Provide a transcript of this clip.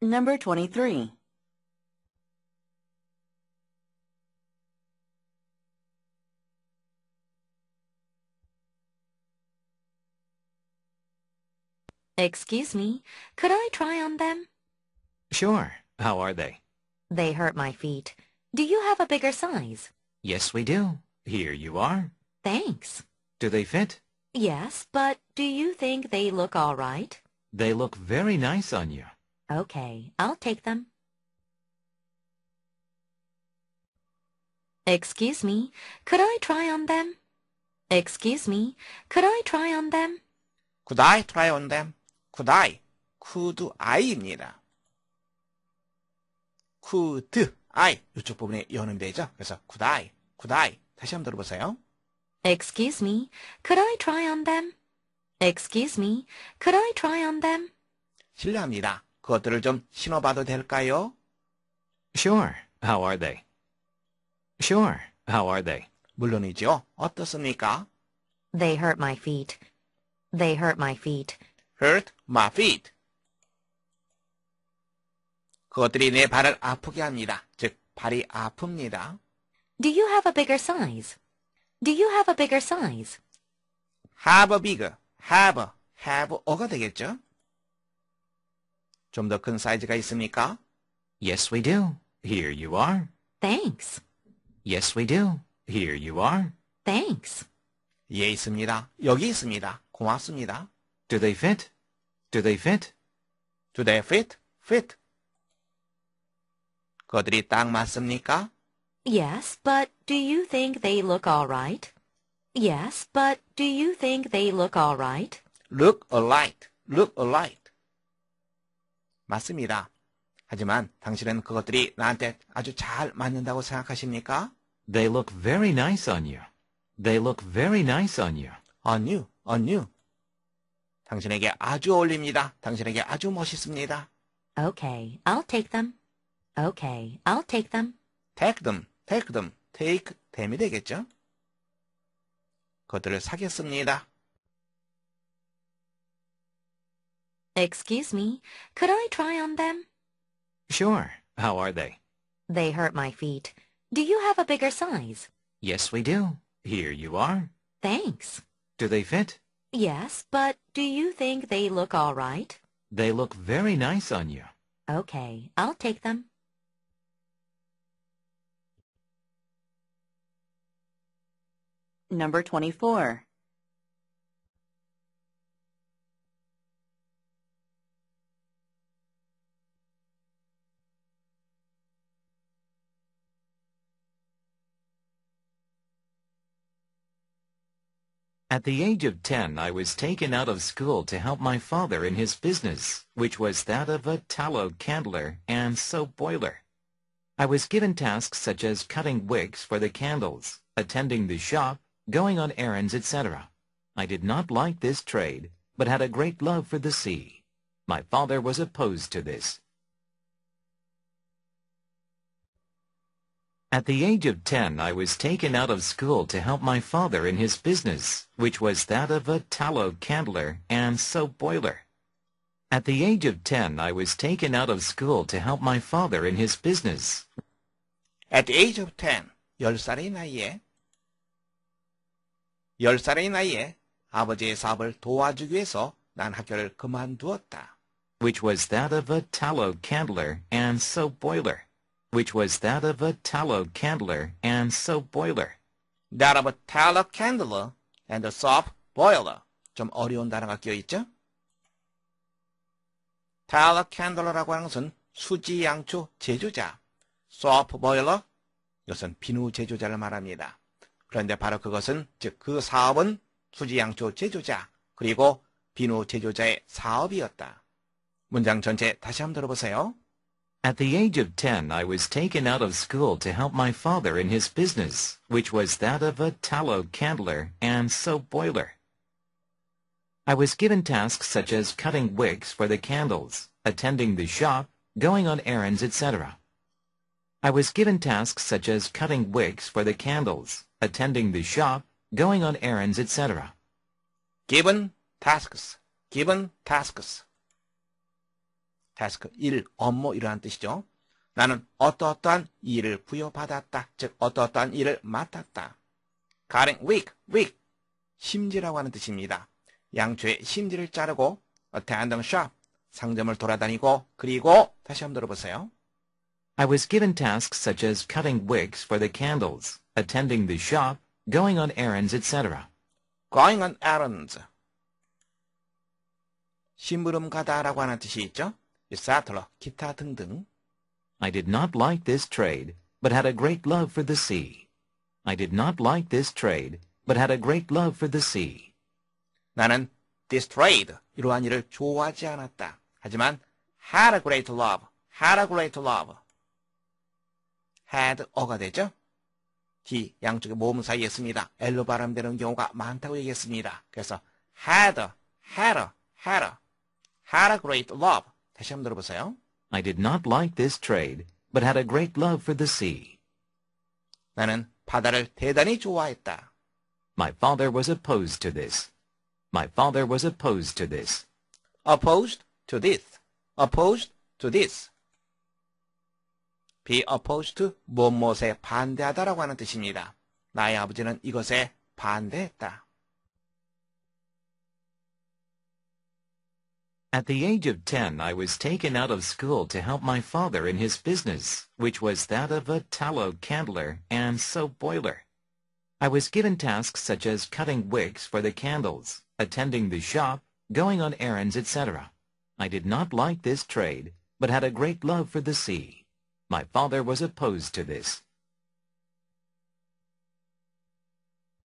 Number 23. Excuse me, could I try on them? Sure. How are they? They hurt my feet. Do you have a bigger size? Yes, we do. Here you are. Thanks. Do they fit? Yes, but do you think they look all right? They look very nice on you. Okay, I'll take them. Excuse me, could I try on them? Excuse me, could I try on them? Could I try on them? Could I? Could I입니다. Could I 이쪽 부분에 연음되죠? 그래서 could I, could I 다시 한번 들어보세요. Excuse me, could I try on them? Excuse me, could I try on them? 실례합니다. 그것들을 좀 신어봐도 될까요? Sure. How are they? Sure. How are they? 물론이죠. 어떻습니까? They hurt my feet. They hurt my feet. Hurt my feet. 그것들이 내 발을 아프게 합니다. 즉, 발이 아픕니다. Do you have a bigger size? Do you have a bigger size? Have a bigger. Have, have, 어가 되겠죠? 좀더큰 사이즈가 있습니까? Yes, we do. Here you are. Thanks. Yes, we do. Here you are. Thanks. 예, 있습니다. 여기 있습니다. 고맙습니다. Do they fit? Do they fit? Do they fit? Fit. 그들이 딱 맞습니까? Yes, but do you think they look all right? Yes, but do you think they look all right? Look alike. Look alike. 맞습니다. 하지만 당신은 그것들이 나한테 아주 잘 맞는다고 생각하십니까? They look very nice on you. They look very nice on you. On you, on you. 당신에게 아주 어울립니다. 당신에게 아주 멋있습니다. Okay, I'll take them. Okay, I'll take them. Take them, take them, take them이 되겠죠? 그것들을 사겠습니다. Excuse me, could I try on them? Sure. How are they? They hurt my feet. Do you have a bigger size? Yes, we do. Here you are. Thanks. Do they fit? Yes, but do you think they look all right? They look very nice on you. Okay, I'll take them. Number 24. At the age of 10 I was taken out of school to help my father in his business, which was that of a tallow candler and soap boiler. I was given tasks such as cutting wicks for the candles, attending the shop, going on errands, etc. I did not like this trade, but had a great love for the sea. My father was opposed to this, At the age of 10 I was taken out of school to help my father in his business, which was that of a tallow candler and soap boiler. At the age of 10 I was taken out of school to help my father in his business. At the age of 10, 10살의 나이에 10살의 나이에 아버지의 사업을 도와주기 위해서 난 학교를 그만두었다. Which was that of a tallow candler and soap boiler. which was that of a tallow candler and soap boiler. That of a tallow candler and a soap boiler. 좀 어려운 단어가 끼어있죠? tallow candler라고 하는 것은 수지 양초 제조자. soap boiler 이것은 비누 제조자를 말합니다. 그런데 바로 그것은 즉 그 사업은 수지 양초 제조자 그리고 비누 제조자의 사업이었다. 문장 전체 다시 한번 들어보세요. At the age of 10 I was taken out of school to help my father in his business, which was that of a tallow candler and soap boiler. I was given tasks such as cutting wicks for the candles, attending the shop, going on errands, etc. I was given tasks such as cutting wicks for the candles, attending the shop, going on errands, etc. Given tasks. Given tasks. task, 일, 업무 이러한 뜻이죠. 나는 어떠어떠한 일을 부여받았다. 즉 어떠어떠한 일을 맡았다. 가령 week, week, 심지라고 하는 뜻입니다. 양초의 심지를 자르고 대한동 샵, 상점을 돌아다니고 그리고 다시 한번 들어보세요. I was given tasks such as cutting wicks for the candles, attending the shop, going on errands, etc. going on errands. 심부름 가다라고 하는 뜻이 있죠. 사틀러, 기타 등등. I did not like this trade, but had a great love for the sea. I did not like this trade, but had a great love for the sea. 나는 this trade, 이러한 일을 좋아하지 않았다. 하지만 had a great love, had a great love. had 어가 되죠? h 양쪽의 모음 사이에 있습니다 엘로 발음되는 경우가 많다고 얘기했습니다. 그래서 had, had, had, had a great love, 다시 한번 들어보세요. I did not like this trade, but had a great love for the sea. 나는 바다를 대단히 좋아했다. My father was opposed to this. My father was opposed to this. Opposed to this. Opposed to this. be opposed to 무엇에 반대하다라고 하는 뜻입니다. 나의 아버지는 이것에 반대했다. At the age of 10 I was taken out of school to help my father in his business, which was that of a tallow candler and soap boiler. I was given tasks such as cutting wicks for the candles, attending the shop, going on errands, etc. I did not like this trade, but had a great love for the sea. My father was opposed to this,